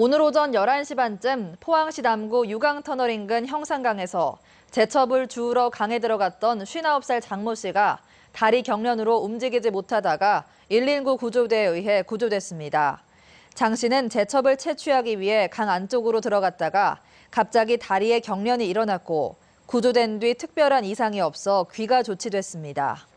오늘 오전 11시 반쯤 포항시 남구 유강터널 인근 형산강에서 제첩을 주우러 강에 들어갔던 59살 장모 씨가 다리 경련으로 움직이지 못하다가 119 구조대에 의해 구조됐습니다. 장 씨는 제첩을 채취하기 위해 강 안쪽으로 들어갔다가 갑자기 다리에 경련이 일어났고 구조된 뒤 특별한 이상이 없어 귀가 조치됐습니다.